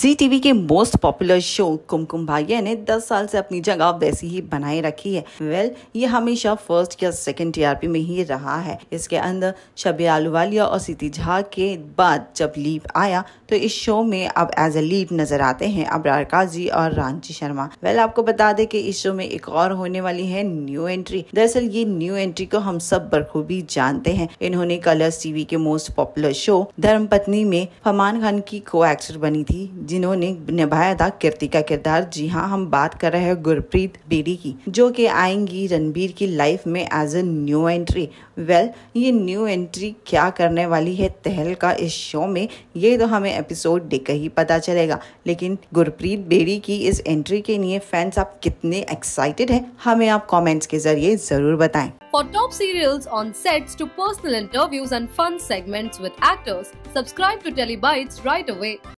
जी TV के most popular show Kumkum Bhagya ने 10 साल से अपनी जगह वैसी ही बनाए रखी है वेल well, ये हमेशा फर्स्ट या सेकंड टीआरपी में ही रहा है इसके अंदर शबे आलूवालिया और सीती झा के बाद जब लीव आया तो इस शो में अब एज ए लीड नजर आते हैं अबरार काजी और रांची शर्मा वेल आपको बता दें कि इस शो में एक और होने वाली है न्यू एंट्री दरअसल ये न्यू एंट्री को हम सब बखूबी जानते हैं इन्होंने कलर्स टीवी के most popular show Dharm Patni में फमान खान की को एक्टर बनी थी जिन्होंने निभाया था कीर्ति का किरदार जी हाँ हम बात कर रहे हैं गुरप्रीत बेडी की जो कि आएंगी रणबीर की लाइफ में as a new entry well ये न्यू एंट्री क्या करने वाली है तहल का इस शो में ये तो हमें एपिसोड देखकर ही पता चलेगा लेकिन गुरप्रीत बेडी की इस एंट्री के लिए फैंस आप कितने एक्साइटेड हैं हमें आप कमेंट्स के जरिए जरूर बताएं। For top serial on sets to personal interviews and fun segment with actors subscribe to telly right away